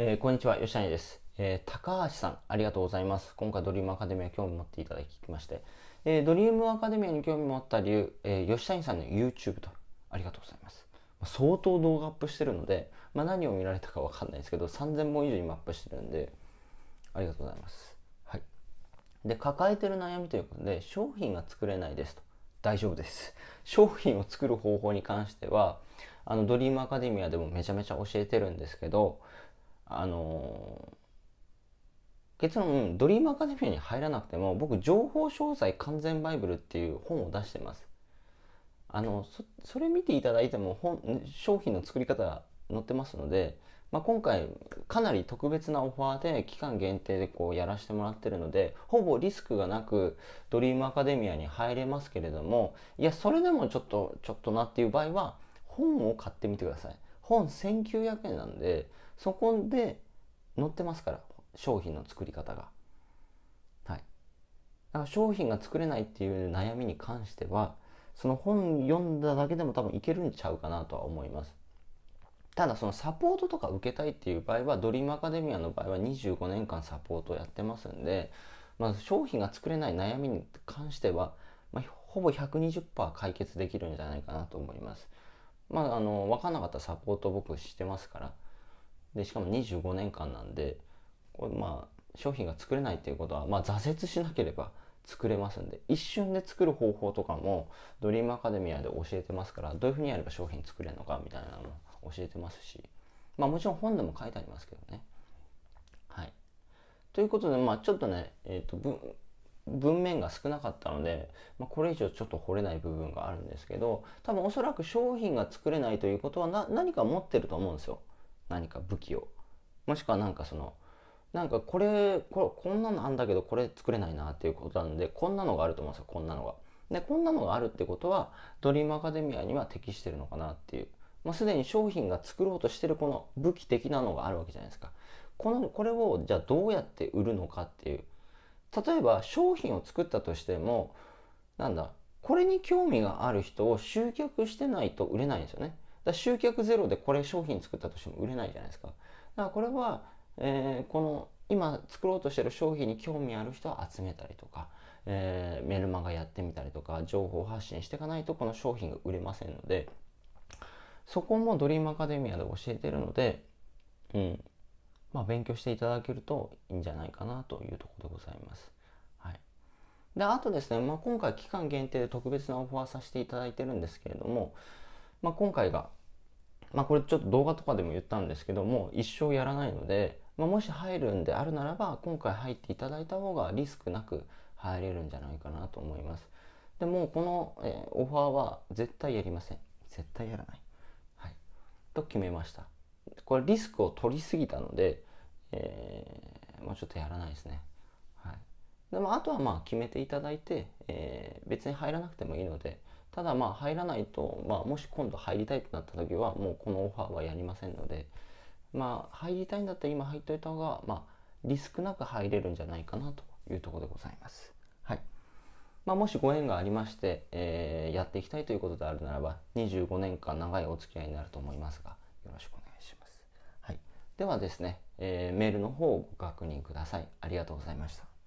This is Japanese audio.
えー、こんにちは、吉谷です、えー、高橋さん、ありがとうございます。今回、ドリームアカデミア興味持っていただきまして、えー、ドリームアカデミアに興味持った理由、え吉谷さんの YouTube と、ありがとうございます。相当動画アップしてるので、まあ、何を見られたかわかんないですけど、3000本以上今アップしてるんで、ありがとうございます。はい。で、抱えてる悩みということで、商品が作れないですと。大丈夫です。商品を作る方法に関しては、あの、ドリームアカデミアでもめちゃめちゃ教えてるんですけど、あのー、結論、ドリームアカデミーに入らなくても、僕、情報商材完全バイブルっていう本を出してます。あの、そそれ見ていただいても本、商品の作り方載ってますので、まあ、今回かなり特別なオファーで期間限定でこうやらせてもらってるのでほぼリスクがなくドリームアカデミアに入れますけれどもいやそれでもちょっとちょっとなっていう場合は本を買ってみてください本1900円なんでそこで載ってますから商品の作り方がはいだから商品が作れないっていう悩みに関してはその本読んだだけでも多分いけるんちゃうかなとは思いますただそのサポートとか受けたいっていう場合はドリームアカデミアの場合は25年間サポートをやってますんで、まず商品が作れない悩みに関しては、まあ、ほぼ120%解決できるんじゃないかなと思います。まあ、あのわかんなかったらサポート僕してますからでしかも25年間なんでこれ、まあ、商品が作れないっていうことは、まあ、挫折しなければ作れますんで一瞬で作る方法とかもドリームアカデミアで教えてますからどういうふうにやれば商品作れるのかみたいなのも教えてますし、まあ、もちろん本でも書いてありますけどね。はい、ということで、まあ、ちょっとね、えーと文面が少なかったので、まあ、これ以上ちょっと掘れない部分があるんですけど多分おそらく商品が作れないということは何か持ってると思うんですよ何か武器をもしくは何かそのなんかこれこれこんなのあんだけどこれ作れないなっていうことなんでこんなのがあると思うんですよこんなのが。でこんなのがあるってことはドリームアカデミアには適してるのかなっていう、まあ、すでに商品が作ろうとしてるこの武器的なのがあるわけじゃないですか。このこれをじゃあどうやって売るのかっていう例えば商品を作ったとしてもなんだこれに興味がある人を集客してないと売れないんですよねだ集客ゼロでこれ商品作ったとしても売れないじゃないですかだからこれは、えー、この今作ろうとしてる商品に興味ある人を集めたりとか、えー、メルマガやってみたりとか情報発信していかないとこの商品が売れませんのでそこもドリームアカデミアで教えてるので、うん、まあ、勉強していただけるといいんじゃないかなというところでございます。はい、であとですね、まあ、今回期間限定で特別なオファーさせていただいてるんですけれども、まあ、今回が、まあ、これちょっと動画とかでも言ったんですけども一生やらないので、まあ、もし入るんであるならば今回入っていただいた方がリスクなく入れるんじゃないかなと思います。でもこの、えー、オファーは絶対やりません。絶対やらない。はい、と決めました。これリスクを取りすぎたので、えー、もうちょっとやらないですね。はい、でもあとはまあ決めていただいて、えー、別に入らなくてもいいのでただまあ入らないと、まあ、もし今度入りたいってなった時はもうこのオファーはやりませんので、まあ、入りたいんだったら今入っといた方が、まあ、リスクなく入れるんじゃないかなというところでございます。はいまあ、もしご縁がありまして、えー、やっていきたいということであるならば25年間長いお付き合いになると思いますがよろしくお願いします。ではですね、えー、メールの方をご確認ください。ありがとうございました。